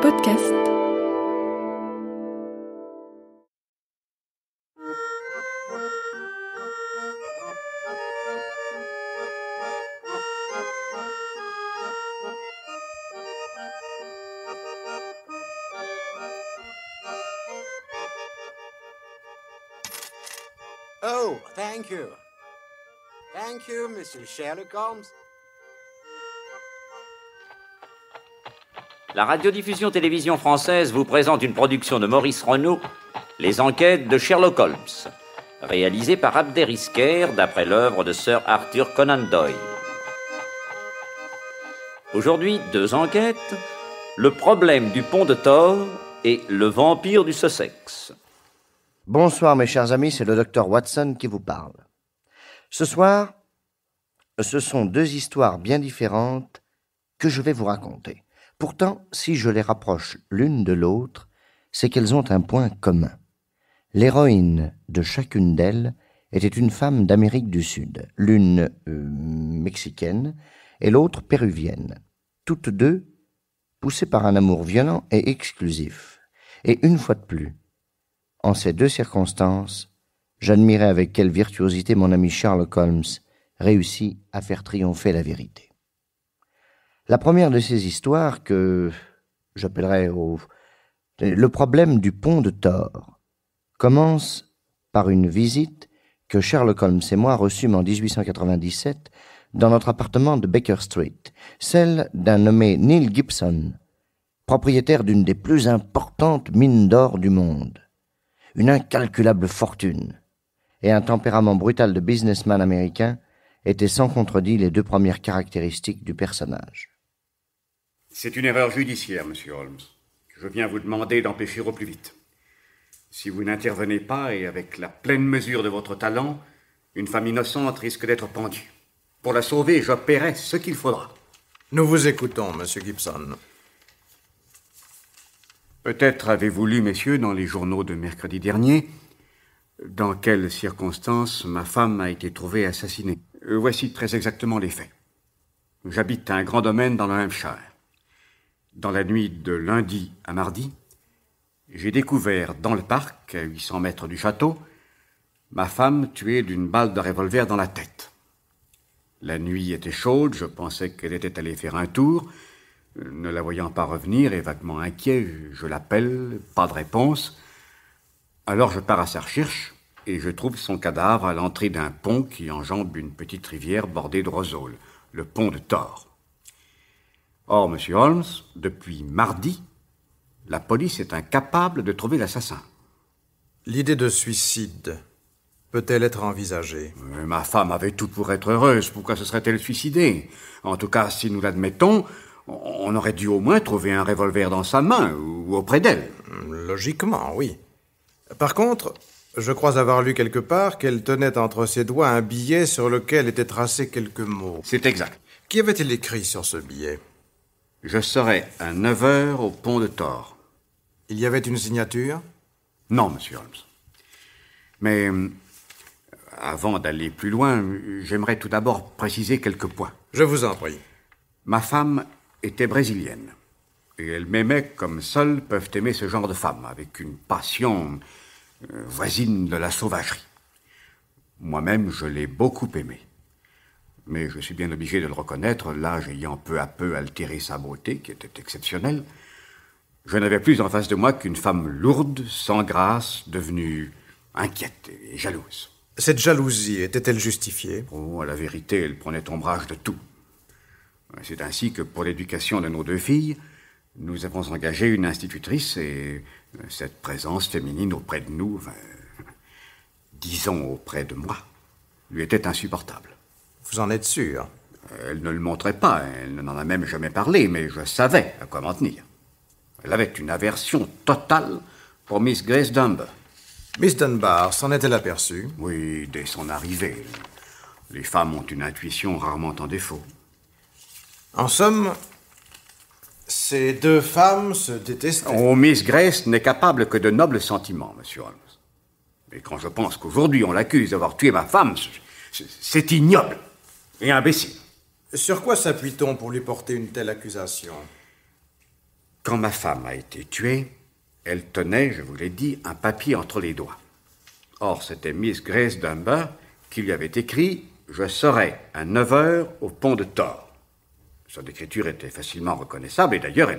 podcast. Oh, thank you. Thank you, Mr. Sherlock Holmes. La radiodiffusion télévision française vous présente une production de Maurice Renault, Les enquêtes de Sherlock Holmes, réalisée par Abderis d'après l'œuvre de Sir Arthur Conan Doyle. Aujourd'hui, deux enquêtes Le problème du pont de Thor et Le vampire du Sussex. Bonsoir mes chers amis, c'est le docteur Watson qui vous parle. Ce soir, ce sont deux histoires bien différentes que je vais vous raconter. Pourtant, si je les rapproche l'une de l'autre, c'est qu'elles ont un point commun. L'héroïne de chacune d'elles était une femme d'Amérique du Sud, l'une euh, mexicaine et l'autre péruvienne. Toutes deux poussées par un amour violent et exclusif. Et une fois de plus, en ces deux circonstances, j'admirais avec quelle virtuosité mon ami Sherlock Holmes réussit à faire triompher la vérité. La première de ces histoires que j'appellerai le problème du pont de Thor commence par une visite que Sherlock Holmes et moi reçûmes en 1897 dans notre appartement de Baker Street, celle d'un nommé Neil Gibson, propriétaire d'une des plus importantes mines d'or du monde, une incalculable fortune et un tempérament brutal de businessman américain étaient sans contredit les deux premières caractéristiques du personnage. C'est une erreur judiciaire, monsieur Holmes. Je viens vous demander d'empêcher au plus vite. Si vous n'intervenez pas, et avec la pleine mesure de votre talent, une femme innocente risque d'être pendue. Pour la sauver, paierai ce qu'il faudra. Nous vous écoutons, monsieur Gibson. Peut-être avez-vous lu, messieurs, dans les journaux de mercredi dernier, dans quelles circonstances ma femme a été trouvée assassinée. Euh, voici très exactement les faits. J'habite un grand domaine dans le Hampshire. Dans la nuit de lundi à mardi, j'ai découvert dans le parc, à 800 mètres du château, ma femme tuée d'une balle de revolver dans la tête. La nuit était chaude, je pensais qu'elle était allée faire un tour. Ne la voyant pas revenir et vaguement inquiet, je l'appelle, pas de réponse. Alors je pars à sa recherche et je trouve son cadavre à l'entrée d'un pont qui enjambe une petite rivière bordée de roseaux, le pont de Thor. Or, Monsieur Holmes, depuis mardi, la police est incapable de trouver l'assassin. L'idée de suicide peut-elle être envisagée euh, Ma femme avait tout pour être heureuse. Pourquoi se serait-elle suicidée En tout cas, si nous l'admettons, on aurait dû au moins trouver un revolver dans sa main ou auprès d'elle. Hmm, logiquement, oui. Par contre, je crois avoir lu quelque part qu'elle tenait entre ses doigts un billet sur lequel étaient tracés quelques mots. C'est exact. Qui avait-il écrit sur ce billet je serai à 9 heures au pont de Thor. Il y avait une signature Non, monsieur Holmes. Mais euh, avant d'aller plus loin, j'aimerais tout d'abord préciser quelques points. Je vous en prie. Ma femme était brésilienne. Et elle m'aimait comme seuls peuvent aimer ce genre de femme, avec une passion euh, voisine de la sauvagerie. Moi-même, je l'ai beaucoup aimée mais je suis bien obligé de le reconnaître, l'âge ayant peu à peu altéré sa beauté, qui était exceptionnelle, je n'avais plus en face de moi qu'une femme lourde, sans grâce, devenue inquiète et jalouse. Cette jalousie était-elle justifiée Oh, à la vérité, elle prenait ombrage de tout. C'est ainsi que pour l'éducation de nos deux filles, nous avons engagé une institutrice et euh, cette présence féminine auprès de nous, euh, disons auprès de moi, lui était insupportable. Vous en êtes sûr Elle ne le montrait pas, elle n'en a même jamais parlé, mais je savais à quoi m'en tenir. Elle avait une aversion totale pour Miss Grace Dunbar. Miss Dunbar s'en est-elle aperçue Oui, dès son arrivée. Les femmes ont une intuition rarement en défaut. En somme, ces deux femmes se détestent. Oh, Miss Grace n'est capable que de nobles sentiments, monsieur Holmes. Mais quand je pense qu'aujourd'hui on l'accuse d'avoir tué ma femme, c'est ignoble et imbécile. Sur quoi s'appuie-t-on pour lui porter une telle accusation Quand ma femme a été tuée, elle tenait, je vous l'ai dit, un papier entre les doigts. Or, c'était Miss Grace Dunbar qui lui avait écrit Je serai à 9 heures au pont de Thor. Son écriture était facilement reconnaissable et d'ailleurs,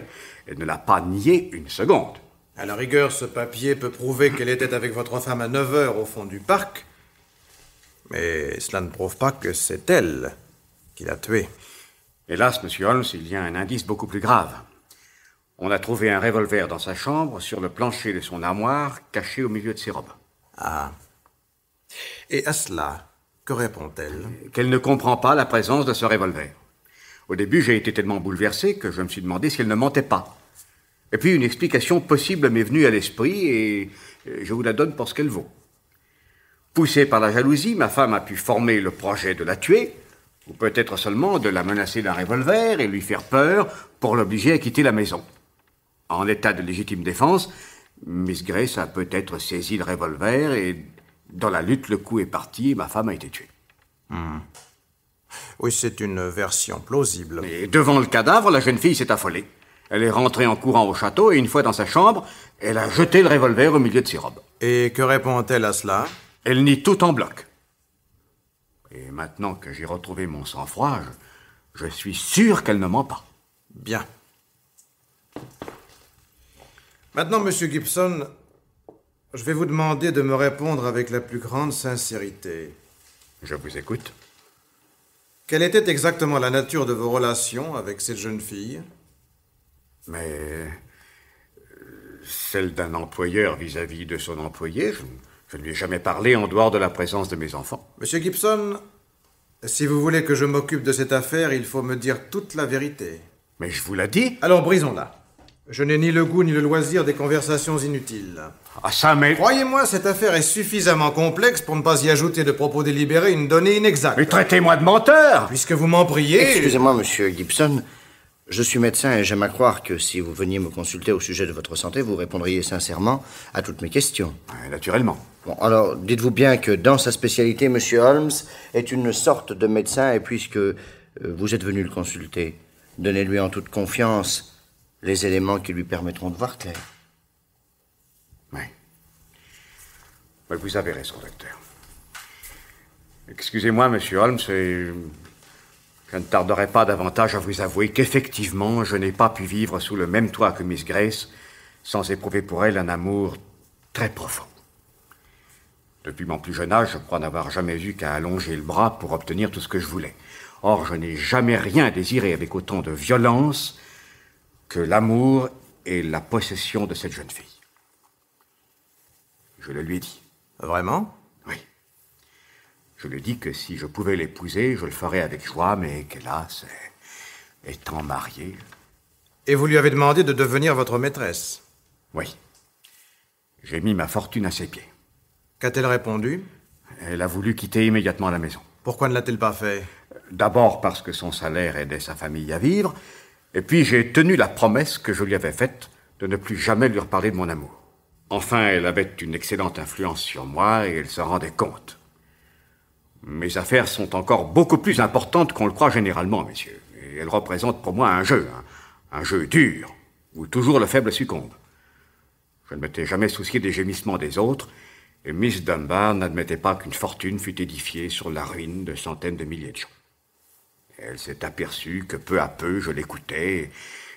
elle, ne l'a pas nié une seconde. À la rigueur, ce papier peut prouver qu'elle était avec votre femme à 9 heures au fond du parc mais cela ne prouve pas que c'est elle qui l'a tué. Hélas, monsieur Holmes, il y a un indice beaucoup plus grave. On a trouvé un revolver dans sa chambre, sur le plancher de son armoire, caché au milieu de ses robes. Ah. Et à cela, que répond-elle Qu'elle ne comprend pas la présence de ce revolver. Au début, j'ai été tellement bouleversé que je me suis demandé si elle ne mentait pas. Et puis, une explication possible m'est venue à l'esprit et euh, je vous la donne pour ce qu'elle vaut. Poussée par la jalousie, ma femme a pu former le projet de la tuer, ou peut-être seulement de la menacer d'un revolver et lui faire peur pour l'obliger à quitter la maison. En état de légitime défense, Miss Grace a peut-être saisi le revolver et dans la lutte, le coup est parti et ma femme a été tuée. Hmm. Oui, c'est une version plausible. Mais devant le cadavre, la jeune fille s'est affolée. Elle est rentrée en courant au château et une fois dans sa chambre, elle a jeté le revolver au milieu de ses robes. Et que répond-elle à cela elle nie tout en bloc. Et maintenant que j'ai retrouvé mon sang-froid, je, suis sûr qu'elle ne ment pas. Bien. Maintenant, Monsieur Gibson, je vais vous demander de me répondre avec la plus grande sincérité. Je vous écoute. Quelle était exactement la nature de vos relations avec cette jeune fille Mais euh, celle d'un employeur vis-à-vis de son employé, je... Je ne lui ai jamais parlé en dehors de la présence de mes enfants. Monsieur Gibson, si vous voulez que je m'occupe de cette affaire, il faut me dire toute la vérité. Mais je vous l'ai dit. Alors brisons-la. Je n'ai ni le goût ni le loisir des conversations inutiles. Ah ça, mais... Croyez-moi, cette affaire est suffisamment complexe pour ne pas y ajouter de propos délibérés une donnée inexacte. Mais traitez-moi de menteur Puisque vous m'en priez... Excusez-moi, monsieur Gibson, je suis médecin et j'aime à croire que si vous veniez me consulter au sujet de votre santé, vous répondriez sincèrement à toutes mes questions. naturellement. Bon, alors dites-vous bien que dans sa spécialité, M. Holmes est une sorte de médecin et puisque euh, vous êtes venu le consulter, donnez-lui en toute confiance les éléments qui lui permettront de voir clair. Oui. Vous avez raison, docteur. Excusez-moi, M. Holmes, c'est... Euh, je ne tarderai pas davantage à vous avouer qu'effectivement, je n'ai pas pu vivre sous le même toit que Miss Grace sans éprouver pour elle un amour très profond. Depuis mon plus jeune âge, je crois n'avoir jamais eu qu'à allonger le bras pour obtenir tout ce que je voulais. Or, je n'ai jamais rien désiré avec autant de violence que l'amour et la possession de cette jeune fille. Je le lui ai dit. Vraiment je lui dis que si je pouvais l'épouser, je le ferais avec joie, mais qu'hélas, étant mariée. Et vous lui avez demandé de devenir votre maîtresse Oui. J'ai mis ma fortune à ses pieds. Qu'a-t-elle répondu Elle a voulu quitter immédiatement la maison. Pourquoi ne l'a-t-elle pas fait D'abord parce que son salaire aidait sa famille à vivre, et puis j'ai tenu la promesse que je lui avais faite de ne plus jamais lui reparler de mon amour. Enfin, elle avait une excellente influence sur moi et elle s'en rendait compte. Mes affaires sont encore beaucoup plus importantes qu'on le croit généralement, messieurs. Et elles représentent pour moi un jeu, hein. un, jeu dur, où toujours le faible succombe. Je ne m'étais jamais soucié des gémissements des autres, et Miss Dunbar n'admettait pas qu'une fortune fût édifiée sur la ruine de centaines de milliers de gens. Elle s'est aperçue que peu à peu je l'écoutais,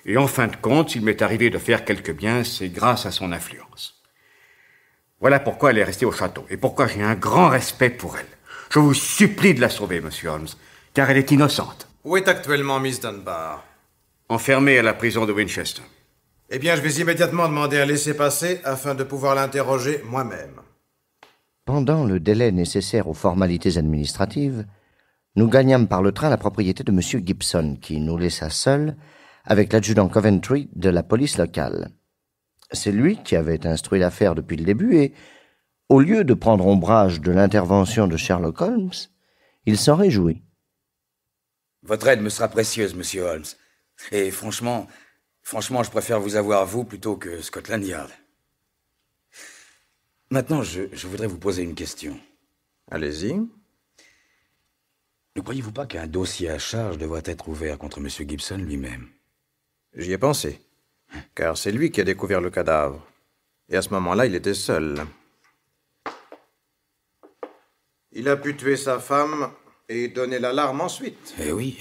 et en fin de compte, s'il m'est arrivé de faire quelques biens, c'est grâce à son influence. Voilà pourquoi elle est restée au château, et pourquoi j'ai un grand respect pour elle. Je vous supplie de la sauver, monsieur Holmes, car elle est innocente. Où est actuellement Miss Dunbar Enfermée à la prison de Winchester. Eh bien, je vais immédiatement demander à laisser passer afin de pouvoir l'interroger moi-même. Pendant le délai nécessaire aux formalités administratives, nous gagnâmes par le train la propriété de M. Gibson, qui nous laissa seuls avec l'adjudant Coventry de la police locale. C'est lui qui avait instruit l'affaire depuis le début et au lieu de prendre ombrage de l'intervention de Sherlock Holmes, il s'en réjouit. Votre aide me sera précieuse, monsieur Holmes. Et franchement, franchement, je préfère vous avoir vous plutôt que Scotland Yard. Maintenant, je, je voudrais vous poser une question. Allez-y. Ne croyez-vous pas qu'un dossier à charge devrait être ouvert contre M. Gibson lui-même J'y ai pensé, car c'est lui qui a découvert le cadavre. Et à ce moment-là, il était seul. Il a pu tuer sa femme et donner l'alarme ensuite. Eh oui.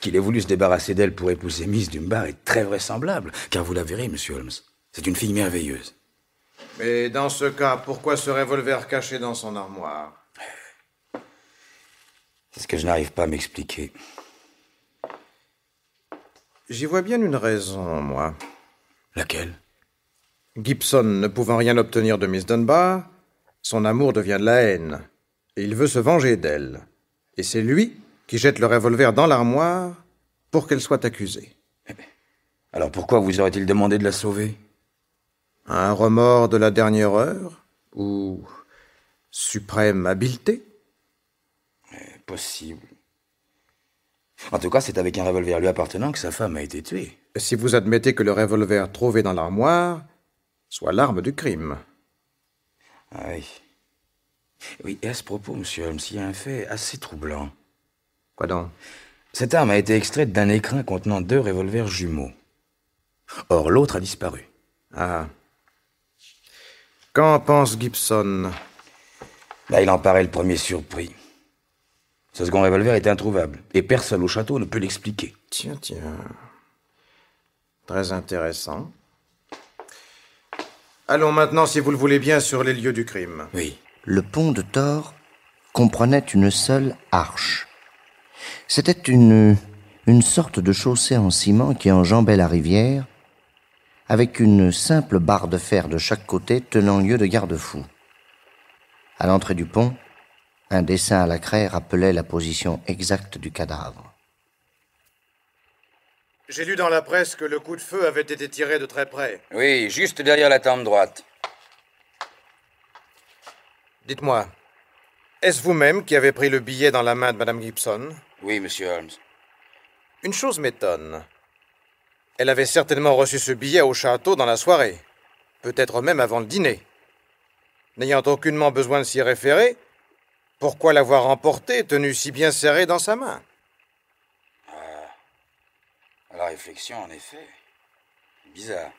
Qu'il ait voulu se débarrasser d'elle pour épouser Miss Dunbar est très vraisemblable, car vous la verrez, monsieur Holmes. C'est une fille merveilleuse. Mais dans ce cas, pourquoi ce revolver caché dans son armoire C'est ce que je n'arrive pas à m'expliquer. J'y vois bien une raison, moi. Laquelle Gibson ne pouvant rien obtenir de Miss Dunbar, son amour devient de la haine il veut se venger d'elle. Et c'est lui qui jette le revolver dans l'armoire pour qu'elle soit accusée. Alors pourquoi vous aurait-il demandé de la sauver Un remords de la dernière heure Ou suprême habileté Possible. En tout cas, c'est avec un revolver lui appartenant que sa femme a été tuée. Si vous admettez que le revolver trouvé dans l'armoire soit l'arme du crime. Aïe. Ah oui, et à ce propos, monsieur Holmes, il y a un fait assez troublant. Quoi donc Cette arme a été extraite d'un écrin contenant deux revolvers jumeaux. Or, l'autre a disparu. Ah. Qu'en pense Gibson Là, bah, il en paraît le premier surpris. Ce second revolver est introuvable, et personne au château ne peut l'expliquer. Tiens, tiens. Très intéressant. Allons maintenant, si vous le voulez bien, sur les lieux du crime. Oui le pont de Thor comprenait une seule arche. C'était une, une sorte de chaussée en ciment qui enjambait la rivière, avec une simple barre de fer de chaque côté tenant lieu de garde-fou. À l'entrée du pont, un dessin à la craie rappelait la position exacte du cadavre. J'ai lu dans la presse que le coup de feu avait été tiré de très près. Oui, juste derrière la tente droite. Dites-moi, est-ce vous-même qui avez pris le billet dans la main de Mme Gibson Oui, monsieur Holmes. Une chose m'étonne. Elle avait certainement reçu ce billet au château dans la soirée, peut-être même avant le dîner. N'ayant aucunement besoin de s'y référer, pourquoi l'avoir emporté, tenu si bien serré dans sa main Ah, la réflexion, en effet. Bizarre.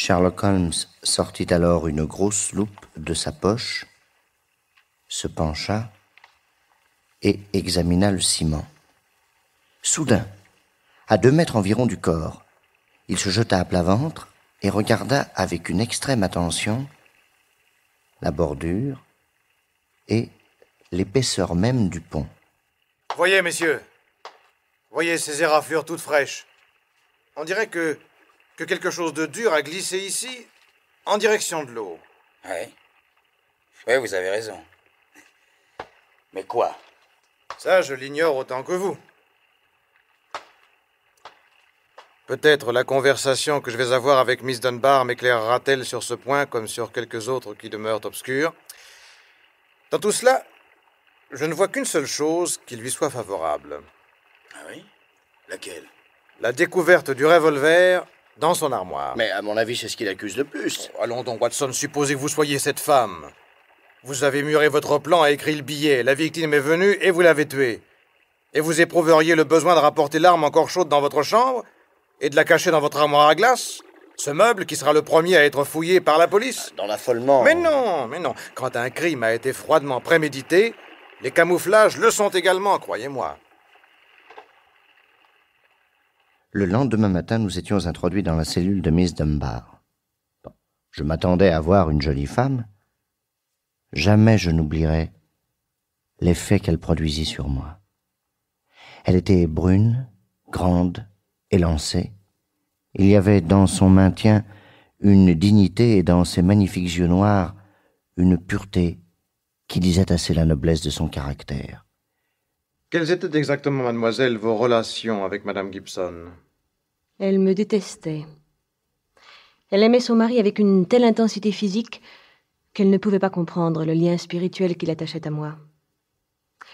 Sherlock Holmes sortit alors une grosse loupe de sa poche, se pencha et examina le ciment. Soudain, à deux mètres environ du corps, il se jeta à plat ventre et regarda avec une extrême attention la bordure et l'épaisseur même du pont. Voyez, messieurs, voyez ces éraflures toutes fraîches. On dirait que que quelque chose de dur a glissé ici, en direction de l'eau. Oui. Oui, vous avez raison. Mais quoi Ça, je l'ignore autant que vous. Peut-être la conversation que je vais avoir avec Miss Dunbar m'éclairera-t-elle sur ce point comme sur quelques autres qui demeurent obscurs. Dans tout cela, je ne vois qu'une seule chose qui lui soit favorable. Ah oui Laquelle La découverte du revolver dans son armoire. Mais à mon avis, c'est ce qu'il accuse le plus. Oh, allons donc, Watson, supposez que vous soyez cette femme. Vous avez muré votre plan et écrit le billet. La victime est venue et vous l'avez tuée. Et vous éprouveriez le besoin de rapporter l'arme encore chaude dans votre chambre et de la cacher dans votre armoire à glace ce meuble qui sera le premier à être fouillé par la police ah, Dans l'affolement. Mais non, mais non. Quand un crime a été froidement prémédité, les camouflages le sont également, croyez-moi. Le lendemain matin, nous étions introduits dans la cellule de Miss Dunbar. je m'attendais à voir une jolie femme. Jamais je n'oublierai l'effet qu'elle produisit sur moi. Elle était brune, grande, élancée. Il y avait dans son maintien une dignité et dans ses magnifiques yeux noirs une pureté qui disait assez la noblesse de son caractère. Quelles étaient exactement, mademoiselle, vos relations avec madame Gibson elle me détestait. Elle aimait son mari avec une telle intensité physique qu'elle ne pouvait pas comprendre le lien spirituel qu'il attachait à moi.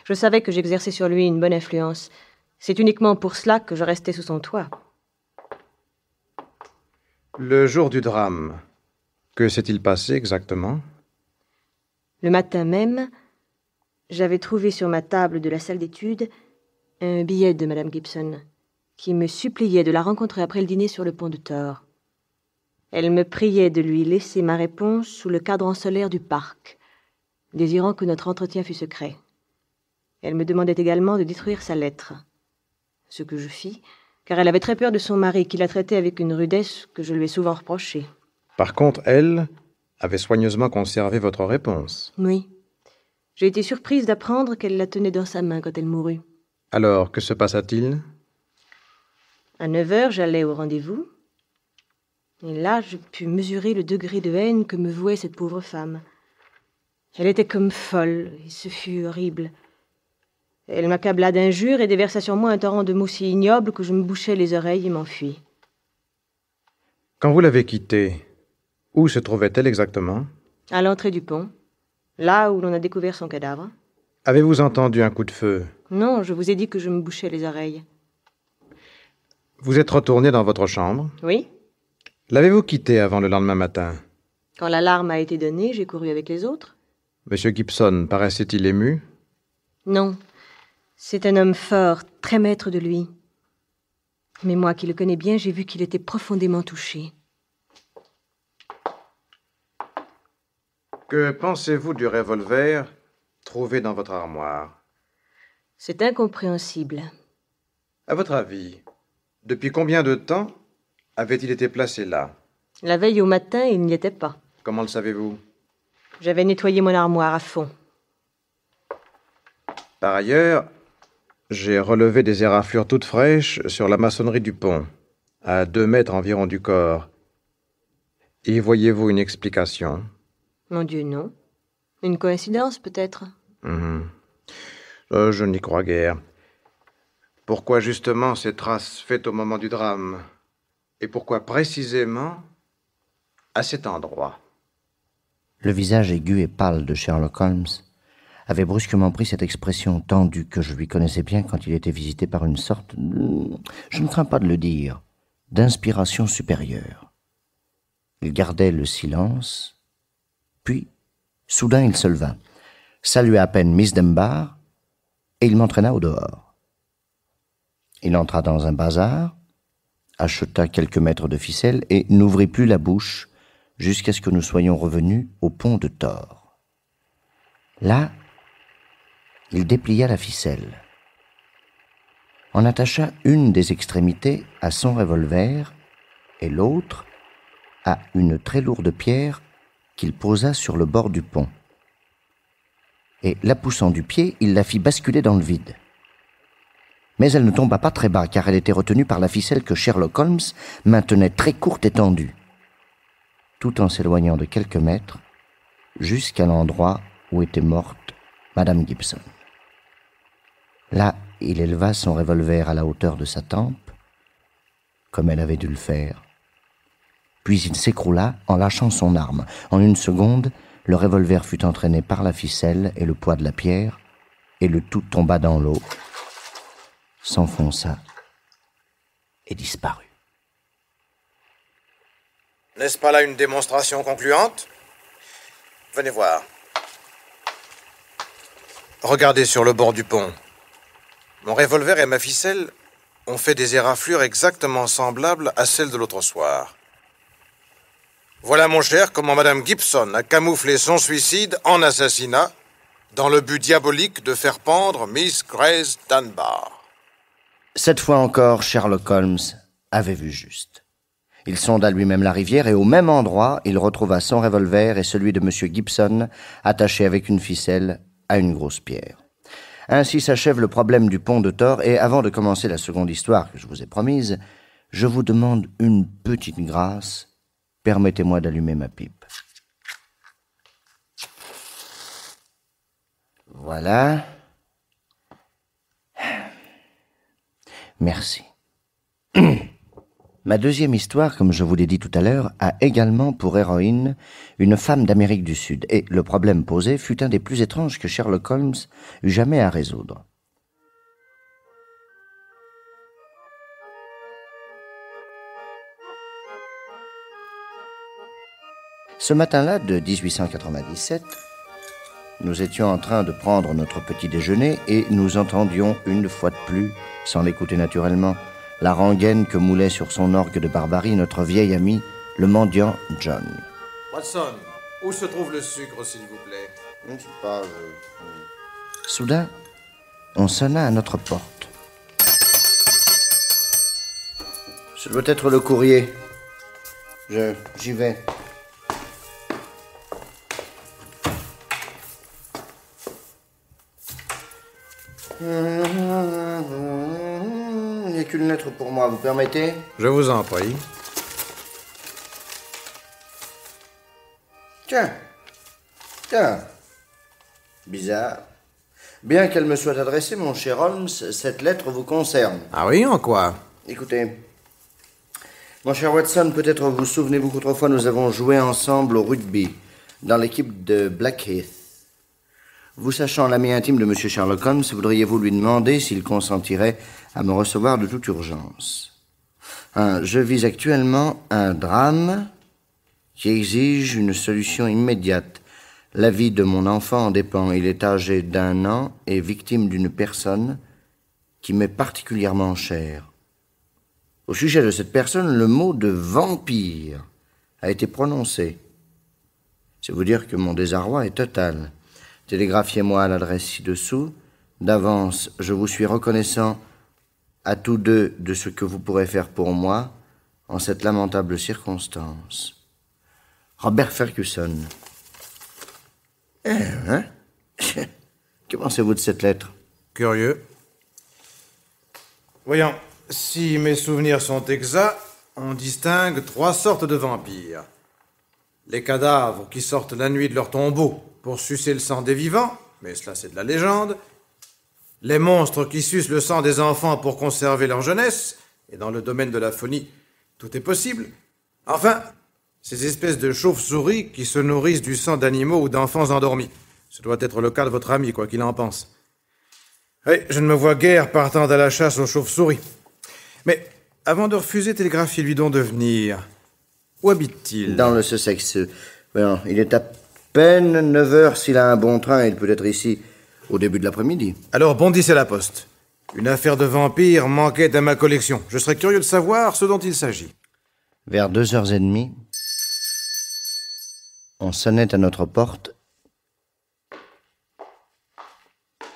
Je savais que j'exerçais sur lui une bonne influence. C'est uniquement pour cela que je restais sous son toit. Le jour du drame, que s'est-il passé exactement Le matin même, j'avais trouvé sur ma table de la salle d'études un billet de Mme Gibson qui me suppliait de la rencontrer après le dîner sur le pont de Thor. Elle me priait de lui laisser ma réponse sous le cadran solaire du parc, désirant que notre entretien fût secret. Elle me demandait également de détruire sa lettre, ce que je fis, car elle avait très peur de son mari, qui la traitait avec une rudesse que je lui ai souvent reprochée. Par contre, elle avait soigneusement conservé votre réponse. Oui. J'ai été surprise d'apprendre qu'elle la tenait dans sa main quand elle mourut. Alors, que se passa-t-il à 9 heures, j'allais au rendez-vous. Et là, je pus mesurer le degré de haine que me vouait cette pauvre femme. Elle était comme folle, et ce fut horrible. Elle m'accabla d'injures et déversa sur moi un torrent de mots si ignobles que je me bouchais les oreilles et m'enfuis. Quand vous l'avez quittée, où se trouvait-elle exactement À l'entrée du pont, là où l'on a découvert son cadavre. Avez-vous entendu un coup de feu Non, je vous ai dit que je me bouchais les oreilles. Vous êtes retourné dans votre chambre Oui. L'avez-vous quitté avant le lendemain matin Quand l'alarme a été donnée, j'ai couru avec les autres. Monsieur Gibson paraissait-il ému Non. C'est un homme fort, très maître de lui. Mais moi qui le connais bien, j'ai vu qu'il était profondément touché. Que pensez-vous du revolver trouvé dans votre armoire C'est incompréhensible. À votre avis, depuis combien de temps avait-il été placé là La veille au matin, il n'y était pas. Comment le savez-vous J'avais nettoyé mon armoire à fond. Par ailleurs, j'ai relevé des éraflures toutes fraîches sur la maçonnerie du pont, à deux mètres environ du corps. Y voyez-vous une explication Mon Dieu, non. Une coïncidence, peut-être mhm. euh, Je n'y crois guère. Pourquoi justement ces traces faites au moment du drame Et pourquoi précisément à cet endroit Le visage aigu et pâle de Sherlock Holmes avait brusquement pris cette expression tendue que je lui connaissais bien quand il était visité par une sorte, je ne crains pas de le dire, d'inspiration supérieure. Il gardait le silence, puis, soudain, il se leva, salua à peine Miss Denbar et il m'entraîna au dehors. Il entra dans un bazar, acheta quelques mètres de ficelle et n'ouvrit plus la bouche jusqu'à ce que nous soyons revenus au pont de Thor. Là, il déplia la ficelle, en attacha une des extrémités à son revolver et l'autre à une très lourde pierre qu'il posa sur le bord du pont. Et la poussant du pied, il la fit basculer dans le vide. Mais elle ne tomba pas très bas, car elle était retenue par la ficelle que Sherlock Holmes maintenait très courte et tendue, tout en s'éloignant de quelques mètres, jusqu'à l'endroit où était morte Madame Gibson. Là, il éleva son revolver à la hauteur de sa tempe, comme elle avait dû le faire. Puis il s'écroula en lâchant son arme. En une seconde, le revolver fut entraîné par la ficelle et le poids de la pierre, et le tout tomba dans l'eau, s'enfonça et disparut. N'est-ce pas là une démonstration concluante Venez voir. Regardez sur le bord du pont. Mon revolver et ma ficelle ont fait des éraflures exactement semblables à celles de l'autre soir. Voilà, mon cher, comment Madame Gibson a camouflé son suicide en assassinat dans le but diabolique de faire pendre Miss Grace Dunbar. Cette fois encore, Sherlock Holmes avait vu juste. Il sonda lui-même la rivière et au même endroit, il retrouva son revolver et celui de M. Gibson attaché avec une ficelle à une grosse pierre. Ainsi s'achève le problème du pont de Thor et avant de commencer la seconde histoire que je vous ai promise, je vous demande une petite grâce. Permettez-moi d'allumer ma pipe. Voilà. Merci. Ma deuxième histoire, comme je vous l'ai dit tout à l'heure, a également pour héroïne une femme d'Amérique du Sud, et le problème posé fut un des plus étranges que Sherlock Holmes eut jamais à résoudre. Ce matin-là de 1897, nous étions en train de prendre notre petit déjeuner et nous entendions une fois de plus, sans l'écouter naturellement, la rengaine que moulait sur son orgue de barbarie notre vieil ami, le mendiant John. Watson, où se trouve le sucre, s'il vous plaît Je ne sais pas. Euh, Soudain, on sonna à notre porte. Ce doit être le courrier. Je. J'y vais. Il n'y a qu'une lettre pour moi, vous permettez Je vous en prie. Tiens. Tiens. Bizarre. Bien qu'elle me soit adressée, mon cher Holmes, cette lettre vous concerne. Ah oui, en quoi Écoutez. Mon cher Watson, peut-être vous souvenez-vous qu'autrefois nous avons joué ensemble au rugby, dans l'équipe de Blackheath. Vous sachant l'ami intime de M. Sherlock Holmes, voudriez-vous lui demander s'il consentirait à me recevoir de toute urgence Je vis actuellement un drame qui exige une solution immédiate. La vie de mon enfant en dépend. Il est âgé d'un an et victime d'une personne qui m'est particulièrement chère. Au sujet de cette personne, le mot de vampire a été prononcé. C'est vous dire que mon désarroi est total. Télégraphiez-moi à l'adresse ci-dessous. D'avance, je vous suis reconnaissant à tous deux de ce que vous pourrez faire pour moi en cette lamentable circonstance. Robert Ferguson. Eh, hein Que pensez-vous de cette lettre Curieux. Voyons, si mes souvenirs sont exacts, on distingue trois sortes de vampires. Les cadavres qui sortent la nuit de leur tombeau, pour sucer le sang des vivants, mais cela c'est de la légende. Les monstres qui sucent le sang des enfants pour conserver leur jeunesse, et dans le domaine de la phonie, tout est possible. Enfin, ces espèces de chauves-souris qui se nourrissent du sang d'animaux ou d'enfants endormis. Ce doit être le cas de votre ami, quoi qu'il en pense. Oui, je ne me vois guère partant à la chasse aux chauves-souris. Mais avant de refuser, télégraphiez-lui donc de venir. Où habite-t-il Dans le Sussex. Euh, il est à peine 9 h s'il a un bon train. Il peut être ici au début de l'après-midi. Alors bondissez à la poste. Une affaire de vampire manquait à ma collection. Je serais curieux de savoir ce dont il s'agit. Vers deux heures et demie, on sonnait à notre porte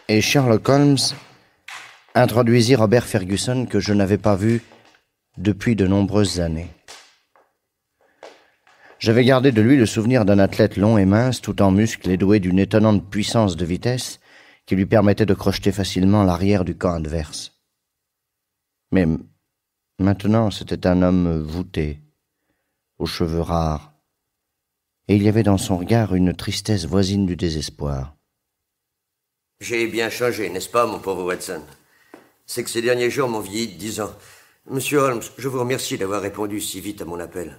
et Sherlock Holmes introduisit Robert Ferguson que je n'avais pas vu depuis de nombreuses années. J'avais gardé de lui le souvenir d'un athlète long et mince, tout en muscles et doué d'une étonnante puissance de vitesse qui lui permettait de crocheter facilement l'arrière du camp adverse. Mais maintenant, c'était un homme voûté, aux cheveux rares, et il y avait dans son regard une tristesse voisine du désespoir. J'ai bien changé, n'est-ce pas, mon pauvre Watson C'est que ces derniers jours m'ont vieilli de dix ans. Monsieur Holmes, je vous remercie d'avoir répondu si vite à mon appel.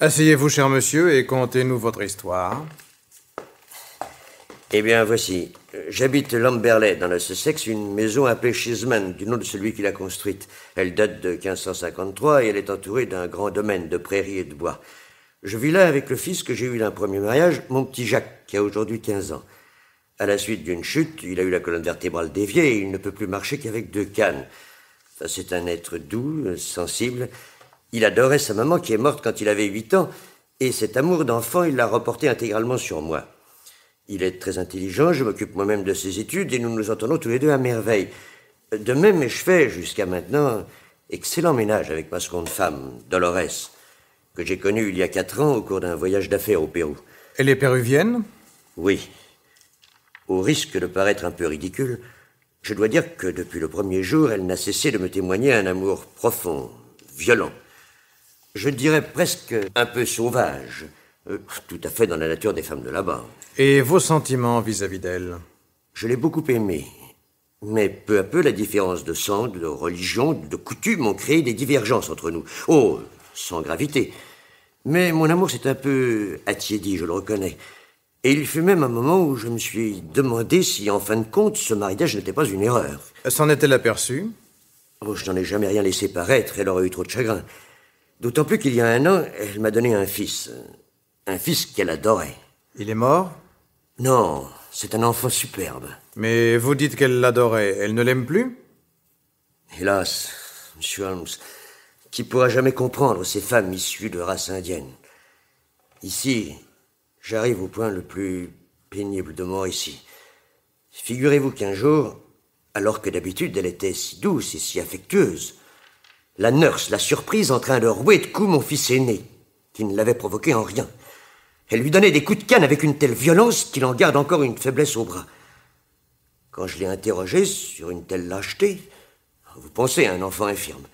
Asseyez-vous, cher monsieur, et contez-nous votre histoire. Eh bien, voici. J'habite Lamberley, dans le Sussex, une maison appelée Chisman, du nom de celui qui l'a construite. Elle date de 1553 et elle est entourée d'un grand domaine de prairies et de bois. Je vis là avec le fils que j'ai eu d'un premier mariage, mon petit Jacques, qui a aujourd'hui 15 ans. À la suite d'une chute, il a eu la colonne vertébrale déviée et il ne peut plus marcher qu'avec deux cannes. C'est un être doux, sensible, il adorait sa maman qui est morte quand il avait 8 ans, et cet amour d'enfant, il l'a reporté intégralement sur moi. Il est très intelligent, je m'occupe moi-même de ses études, et nous nous entendons tous les deux à merveille. De même, je fais jusqu'à maintenant excellent ménage avec ma seconde femme, Dolores, que j'ai connue il y a quatre ans au cours d'un voyage d'affaires au Pérou. Elle est péruvienne Oui. Au risque de paraître un peu ridicule, je dois dire que depuis le premier jour, elle n'a cessé de me témoigner un amour profond, violent je dirais presque un peu sauvage, euh, tout à fait dans la nature des femmes de là-bas. Et vos sentiments vis-à-vis d'elle Je l'ai beaucoup aimée. Mais peu à peu, la différence de sang, de religion, de coutume ont créé des divergences entre nous. Oh, sans gravité. Mais mon amour s'est un peu attiédi, je le reconnais. Et il fut même un moment où je me suis demandé si, en fin de compte, ce mariage n'était pas une erreur. S'en est-elle aperçue oh, Je n'en ai jamais rien laissé paraître, elle aurait eu trop de chagrin. D'autant plus qu'il y a un an, elle m'a donné un fils. Un fils qu'elle adorait. Il est mort Non, c'est un enfant superbe. Mais vous dites qu'elle l'adorait. Elle ne l'aime plus Hélas, monsieur Holmes, qui pourra jamais comprendre ces femmes issues de races indiennes Ici, j'arrive au point le plus pénible de moi ici. Figurez-vous qu'un jour, alors que d'habitude elle était si douce et si affectueuse, la nurse la surprise en train de rouer de coups mon fils aîné, qui ne l'avait provoqué en rien. Elle lui donnait des coups de canne avec une telle violence qu'il en garde encore une faiblesse au bras. Quand je l'ai interrogée sur une telle lâcheté, vous pensez à un enfant infirme,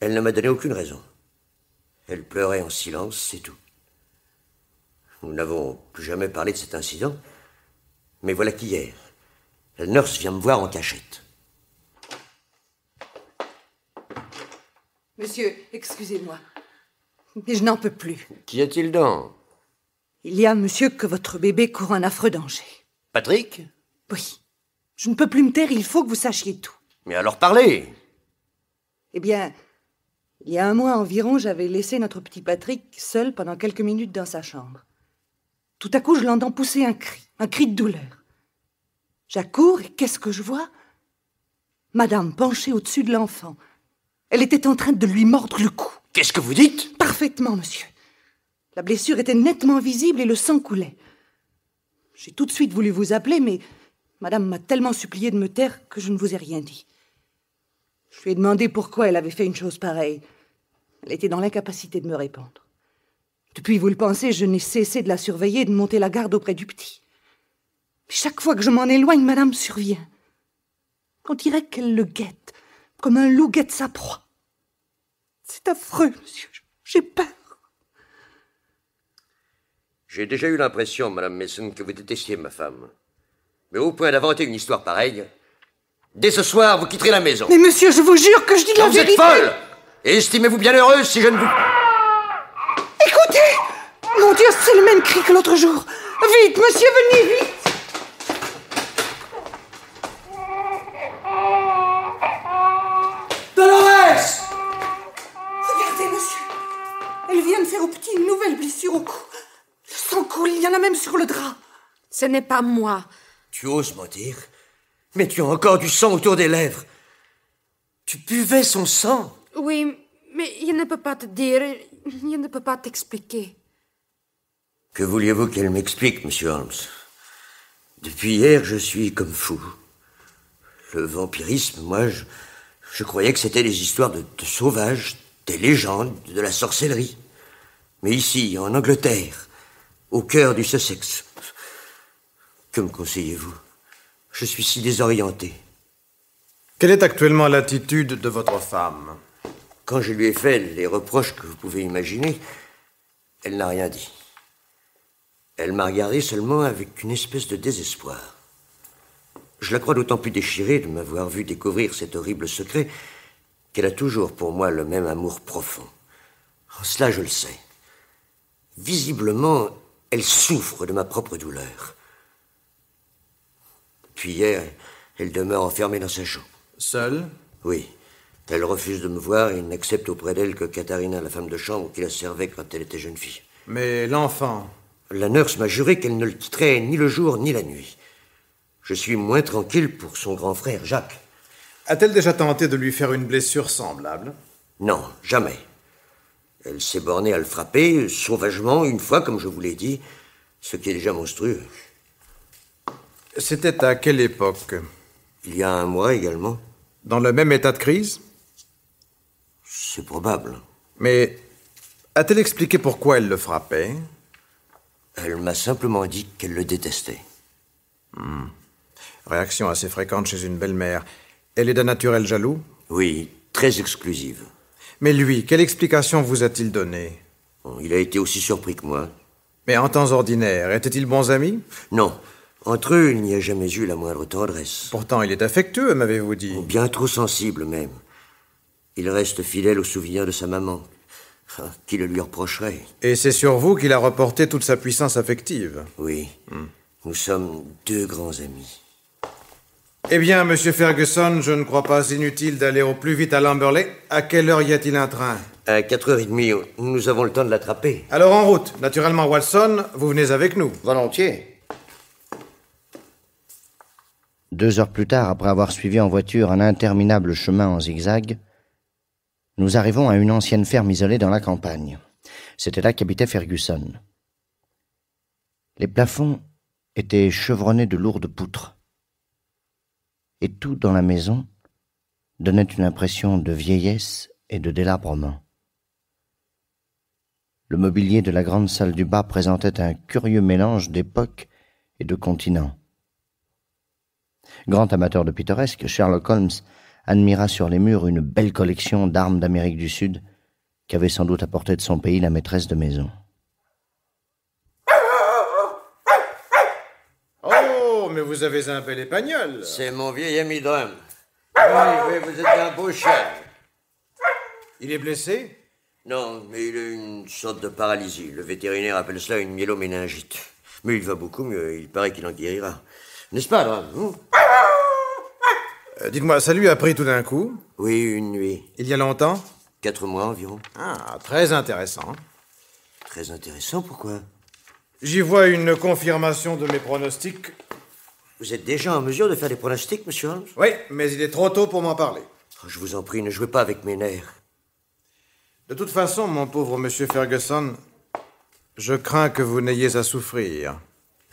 elle ne m'a donné aucune raison. Elle pleurait en silence, c'est tout. Nous n'avons plus jamais parlé de cet incident, mais voilà qu'hier, la nurse vient me voir en cachette. Monsieur, excusez-moi. Mais je n'en peux plus. Qu'y a-t-il donc Il y a, monsieur, que votre bébé court un affreux danger. Patrick Oui. Je ne peux plus me taire, il faut que vous sachiez tout. Mais alors parlez Eh bien, il y a un mois environ, j'avais laissé notre petit Patrick seul pendant quelques minutes dans sa chambre. Tout à coup, je l'entends pousser un cri, un cri de douleur. J'accours et qu'est-ce que je vois Madame penchée au-dessus de l'enfant, elle était en train de lui mordre le cou. Qu'est-ce que vous dites Parfaitement, monsieur. La blessure était nettement visible et le sang coulait. J'ai tout de suite voulu vous appeler, mais madame m'a tellement supplié de me taire que je ne vous ai rien dit. Je lui ai demandé pourquoi elle avait fait une chose pareille. Elle était dans l'incapacité de me répondre. Depuis, vous le pensez, je n'ai cessé de la surveiller et de monter la garde auprès du petit. Mais chaque fois que je m'en éloigne, madame survient. On dirait qu'elle le guette, comme un loup guette sa proie. C'est affreux, monsieur. J'ai peur. J'ai déjà eu l'impression, Madame Mason, que vous détestiez ma femme. Mais au point d'inventer une histoire pareille, dès ce soir, vous quitterez la maison. Mais monsieur, je vous jure que je dis la vérité. Vous êtes folle Et estimez-vous bien heureuse si je ne vous. Écoutez Mon Dieu, c'est le même cri que l'autre jour Vite, monsieur, venez, vite Ce n'est pas moi. Tu oses mentir Mais tu as encore du sang autour des lèvres. Tu buvais son sang Oui, mais il ne peut pas te dire, il ne peut pas t'expliquer. Que vouliez-vous qu'elle m'explique, monsieur Holmes Depuis hier, je suis comme fou. Le vampirisme, moi, je, croyais que c'était des histoires de, de sauvages, des légendes, de la sorcellerie. Mais ici, en Angleterre, au cœur du Sussex, que me conseillez-vous Je suis si désorienté. Quelle est actuellement l'attitude de votre femme Quand je lui ai fait les reproches que vous pouvez imaginer, elle n'a rien dit. Elle m'a regardé seulement avec une espèce de désespoir. Je la crois d'autant plus déchirée de m'avoir vu découvrir cet horrible secret qu'elle a toujours pour moi le même amour profond. cela, je le sais. Visiblement, elle souffre de ma propre douleur. Puis hier, elle demeure enfermée dans sa chambre. Seule Oui. Elle refuse de me voir et n'accepte auprès d'elle que Katharina, la femme de chambre qui la servait quand elle était jeune fille. Mais l'enfant La nurse m'a juré qu'elle ne le quitterait ni le jour ni la nuit. Je suis moins tranquille pour son grand frère, Jacques. A-t-elle déjà tenté de lui faire une blessure semblable Non, jamais. Elle s'est bornée à le frapper sauvagement une fois, comme je vous l'ai dit, ce qui est déjà monstrueux. C'était à quelle époque Il y a un mois également. Dans le même état de crise C'est probable. Mais a-t-elle expliqué pourquoi elle le frappait Elle m'a simplement dit qu'elle le détestait. Hmm. Réaction assez fréquente chez une belle-mère. Elle est d'un naturel jaloux Oui, très exclusive. Mais lui, quelle explication vous a-t-il donnée Il a été aussi surpris que moi. Mais en temps ordinaire, étaient-ils bons amis Non, entre eux, il n'y a jamais eu la moindre tendresse. Pourtant, il est affectueux, m'avez-vous dit. Bien trop sensible, même. Il reste fidèle au souvenir de sa maman. Ah, qui le lui reprocherait Et c'est sur vous qu'il a reporté toute sa puissance affective. Oui. Hmm. Nous sommes deux grands amis. Eh bien, Monsieur Ferguson, je ne crois pas inutile d'aller au plus vite à Lamberley. À quelle heure y a-t-il un train À 4h30, nous avons le temps de l'attraper. Alors en route. Naturellement, Watson, vous venez avec nous. Volontiers. Deux heures plus tard, après avoir suivi en voiture un interminable chemin en zigzag, nous arrivons à une ancienne ferme isolée dans la campagne. C'était là qu'habitait Ferguson. Les plafonds étaient chevronnés de lourdes poutres. Et tout dans la maison donnait une impression de vieillesse et de délabrement. Le mobilier de la grande salle du bas présentait un curieux mélange d'époque et de continent. Grand amateur de pittoresque, Sherlock Holmes admira sur les murs une belle collection d'armes d'Amérique du Sud qu'avait sans doute apportée de son pays la maîtresse de maison. Oh, mais vous avez un bel épagnol C'est mon vieil ami d'homme. Oui, vous êtes un beau chien. Il est blessé Non, mais il a une sorte de paralysie. Le vétérinaire appelle cela une myéloméningite. Mais il va beaucoup mieux, il paraît qu'il en guérira. N'est-ce pas, là euh, dites-moi, ça lui a pris tout d'un coup Oui, une nuit. Il y a longtemps Quatre mois environ. Ah, très intéressant. Très intéressant, pourquoi J'y vois une confirmation de mes pronostics. Vous êtes déjà en mesure de faire des pronostics, monsieur Holmes Oui, mais il est trop tôt pour m'en parler. Oh, je vous en prie, ne jouez pas avec mes nerfs. De toute façon, mon pauvre monsieur Ferguson, je crains que vous n'ayez à souffrir.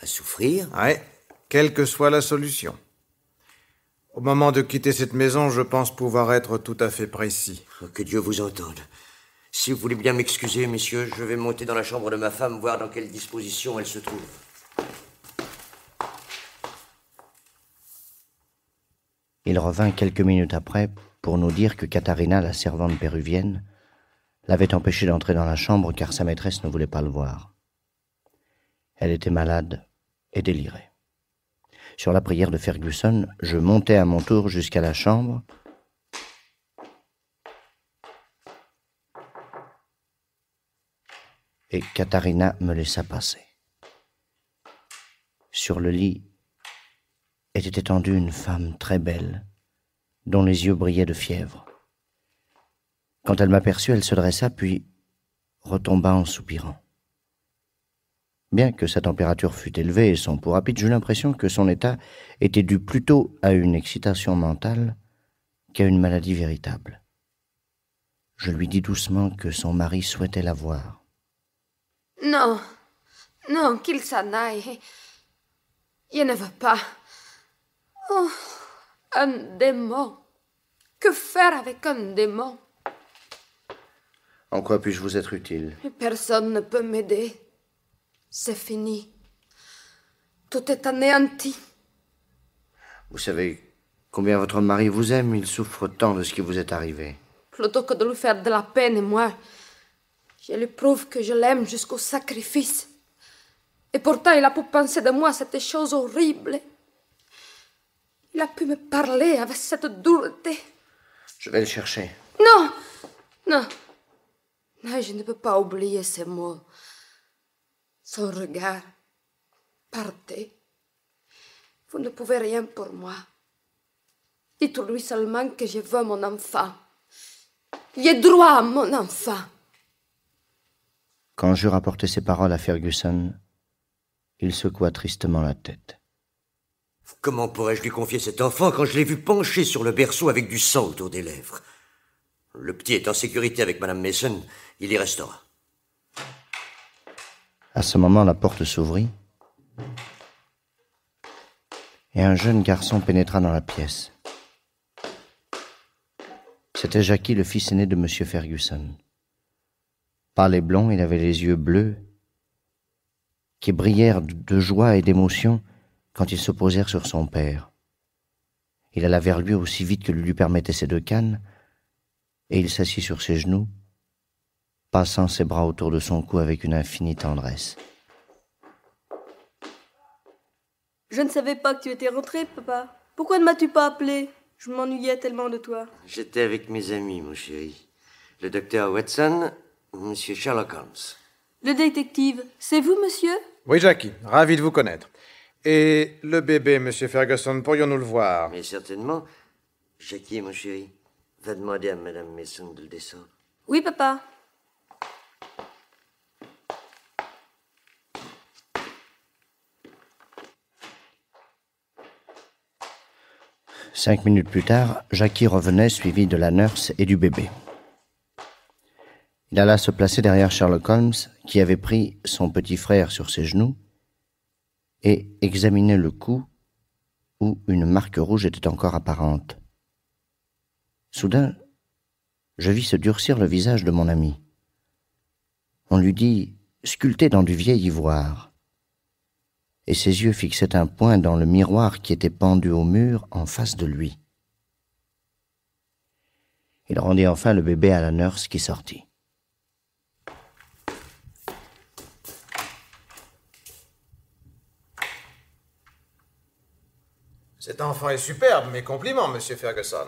À souffrir Oui, quelle que soit la solution. Au moment de quitter cette maison, je pense pouvoir être tout à fait précis. Oh, que Dieu vous entende. Si vous voulez bien m'excuser, messieurs, je vais monter dans la chambre de ma femme, voir dans quelle disposition elle se trouve. Il revint quelques minutes après pour nous dire que Katharina, la servante péruvienne, l'avait empêché d'entrer dans la chambre car sa maîtresse ne voulait pas le voir. Elle était malade et délirée. Sur la prière de Ferguson, je montai à mon tour jusqu'à la chambre. Et Katharina me laissa passer. Sur le lit était étendue une femme très belle, dont les yeux brillaient de fièvre. Quand elle m'aperçut, elle se dressa, puis retomba en soupirant. Bien que sa température fût élevée et son pouls rapide, j'eus l'impression que son état était dû plutôt à une excitation mentale qu'à une maladie véritable. Je lui dis doucement que son mari souhaitait la voir. Non, non, qu'il s'en aille. Il ne va pas. Oh, un démon. Que faire avec un démon En quoi puis-je vous être utile Personne ne peut m'aider. C'est fini. Tout est anéanti. Vous savez combien votre mari vous aime. Il souffre tant de ce qui vous est arrivé. Plutôt que de lui faire de la peine, moi, je lui prouve que je l'aime jusqu'au sacrifice. Et pourtant, il a pu penser de moi cette chose horrible. Il a pu me parler avec cette dureté. Je vais le chercher. Non, non. Non, je ne peux pas oublier ces mots son regard partait. Vous ne pouvez rien pour moi. Dites-lui seulement que je veux mon enfant. Il est droit à mon enfant. Quand je rapportais ces paroles à Ferguson, il secoua tristement la tête. Comment pourrais-je lui confier cet enfant quand je l'ai vu penché sur le berceau avec du sang autour des lèvres Le petit est en sécurité avec Madame Mason, il y restera. À ce moment, la porte s'ouvrit et un jeune garçon pénétra dans la pièce. C'était Jackie, le fils aîné de M. Ferguson. Pâle les blond, il avait les yeux bleus qui brillèrent de joie et d'émotion quand ils se posèrent sur son père. Il alla vers lui aussi vite que lui permettaient ses deux cannes, et il s'assit sur ses genoux, passant ses bras autour de son cou avec une infinie tendresse. Je ne savais pas que tu étais rentré, papa. Pourquoi ne m'as-tu pas appelé Je m'ennuyais tellement de toi. J'étais avec mes amis, mon chéri. Le docteur Watson, monsieur Sherlock Holmes. Le détective, c'est vous, monsieur Oui, Jackie, ravi de vous connaître. Et le bébé, monsieur Ferguson, pourrions-nous le voir Mais certainement. Jackie, mon chéri, va demander à madame Mason de le descendre. Oui, papa. Cinq minutes plus tard, Jackie revenait suivi de la nurse et du bébé. Il alla se placer derrière Sherlock Holmes, qui avait pris son petit frère sur ses genoux, et examinait le cou où une marque rouge était encore apparente. Soudain, je vis se durcir le visage de mon ami. On lui dit sculpté dans du vieil ivoire et ses yeux fixaient un point dans le miroir qui était pendu au mur en face de lui. Il rendit enfin le bébé à la nurse qui sortit. Cet enfant est superbe, mes compliments, monsieur Ferguson.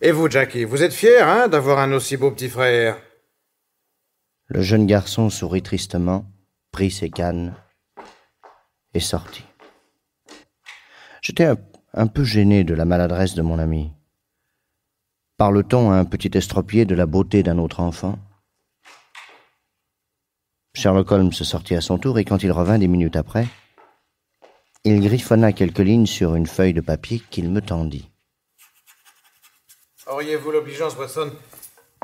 Et vous, Jackie, vous êtes fier, hein, d'avoir un aussi beau petit frère Le jeune garçon sourit tristement pris ses cannes et sortit. J'étais un, peu gêné de la maladresse de mon ami. Parle-t-on à un petit estropié de la beauté d'un autre enfant Sherlock Holmes sortit à son tour et quand il revint des minutes après, il griffonna quelques lignes sur une feuille de papier qu'il me tendit. Auriez-vous l'obligeance, Watson,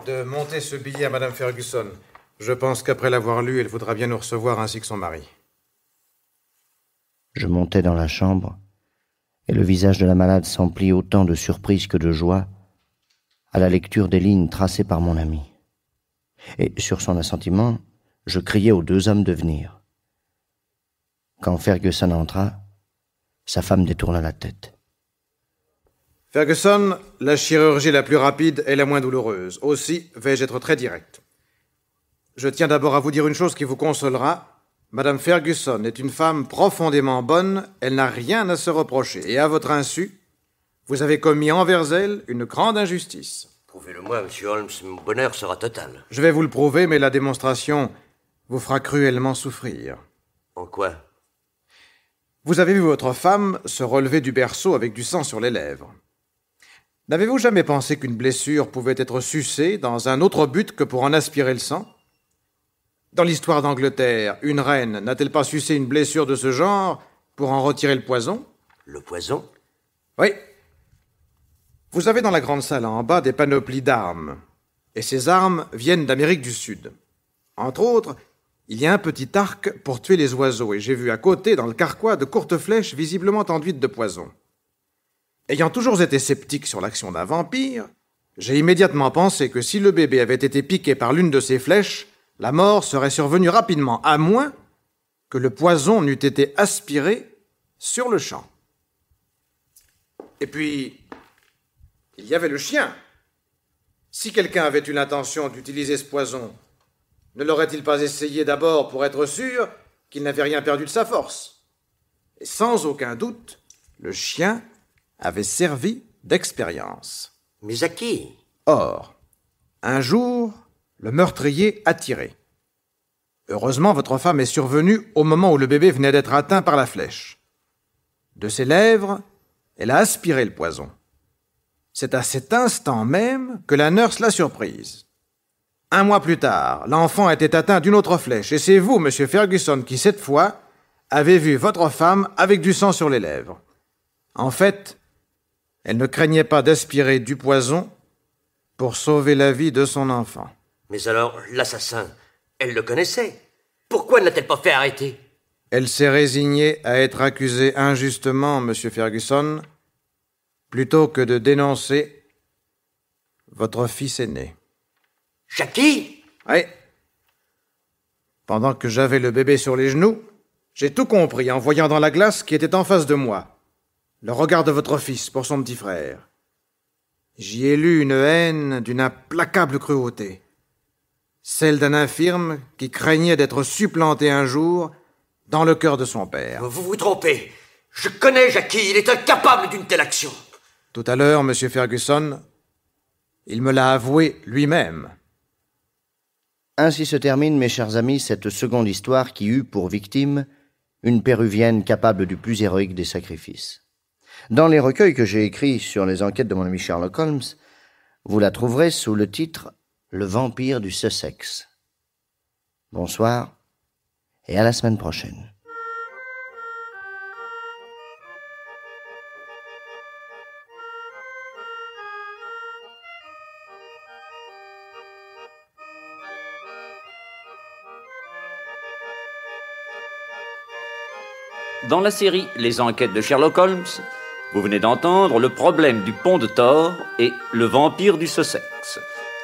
de monter ce billet à Madame Ferguson je pense qu'après l'avoir lu, elle voudra bien nous recevoir ainsi que son mari. Je montai dans la chambre, et le visage de la malade s'emplit autant de surprise que de joie à la lecture des lignes tracées par mon ami. Et sur son assentiment, je criai aux deux hommes de venir. Quand Ferguson entra, sa femme détourna la tête. Ferguson, la chirurgie la plus rapide et la moins douloureuse. Aussi, vais-je être très direct. Je tiens d'abord à vous dire une chose qui vous consolera. Madame Ferguson est une femme profondément bonne, elle n'a rien à se reprocher, et à votre insu, vous avez commis envers elle une grande injustice. Prouvez-le-moi, monsieur Holmes, mon bonheur sera total. Je vais vous le prouver, mais la démonstration vous fera cruellement souffrir. En quoi Vous avez vu votre femme se relever du berceau avec du sang sur les lèvres. N'avez-vous jamais pensé qu'une blessure pouvait être sucée dans un autre but que pour en aspirer le sang dans l'histoire d'Angleterre, une reine n'a-t-elle pas sucé une blessure de ce genre pour en retirer le poison Le poison Oui. Vous avez dans la grande salle en bas des panoplies d'armes, et ces armes viennent d'Amérique du Sud. Entre autres, il y a un petit arc pour tuer les oiseaux, et j'ai vu à côté, dans le carquois, de courtes flèches visiblement enduites de poison. Ayant toujours été sceptique sur l'action d'un vampire, j'ai immédiatement pensé que si le bébé avait été piqué par l'une de ces flèches, la mort serait survenue rapidement, à moins que le poison n'eût été aspiré sur le champ. Et puis, il y avait le chien. Si quelqu'un avait eu l'intention d'utiliser ce poison, ne l'aurait-il pas essayé d'abord pour être sûr qu'il n'avait rien perdu de sa force Et sans aucun doute, le chien avait servi d'expérience. Mais à qui Or, un jour, le meurtrier a tiré. Heureusement, votre femme est survenue au moment où le bébé venait d'être atteint par la flèche. De ses lèvres, elle a aspiré le poison. C'est à cet instant même que la nurse l'a surprise. Un mois plus tard, l'enfant était atteint d'une autre flèche, et c'est vous, monsieur Ferguson, qui cette fois avez vu votre femme avec du sang sur les lèvres. En fait, elle ne craignait pas d'aspirer du poison pour sauver la vie de son enfant. Mais alors, l'assassin, elle le connaissait. Pourquoi ne l'a-t-elle pas fait arrêter Elle s'est résignée à être accusée injustement, monsieur Ferguson, plutôt que de dénoncer votre fils aîné. Jackie Oui. Pendant que j'avais le bébé sur les genoux, j'ai tout compris en voyant dans la glace qui était en face de moi le regard de votre fils pour son petit frère. J'y ai lu une haine d'une implacable cruauté celle d'un infirme qui craignait d'être supplanté un jour dans le cœur de son père. Vous vous trompez. Je connais Jackie, il est incapable d'une telle action. Tout à l'heure, monsieur Ferguson, il me l'a avoué lui-même. Ainsi se termine, mes chers amis, cette seconde histoire qui eut pour victime une péruvienne capable du plus héroïque des sacrifices. Dans les recueils que j'ai écrits sur les enquêtes de mon ami Sherlock Holmes, vous la trouverez sous le titre le vampire du Sussex. Bonsoir et à la semaine prochaine. Dans la série Les enquêtes de Sherlock Holmes, vous venez d'entendre le problème du pont de Thor et le vampire du Sussex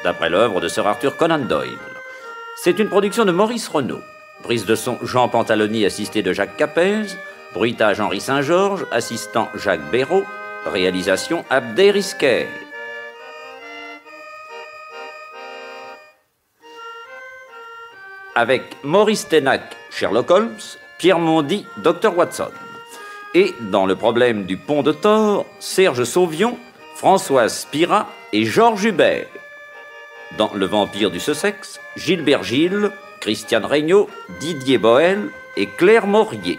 d'après l'œuvre de Sir Arthur Conan Doyle. C'est une production de Maurice Renault. Prise de son Jean Pantaloni assisté de Jacques Capez, bruitage Henri Saint-Georges, assistant Jacques Béraud, réalisation Abdé Avec Maurice Tenac, Sherlock Holmes, Pierre Mondy, Dr. Watson. Et dans le problème du pont de Thor, Serge Sauvion, Françoise Spira et Georges Hubert. Dans Le Vampire du Sussex, Gilbert Gilles, Christiane Regnault, Didier Boel et Claire Morier.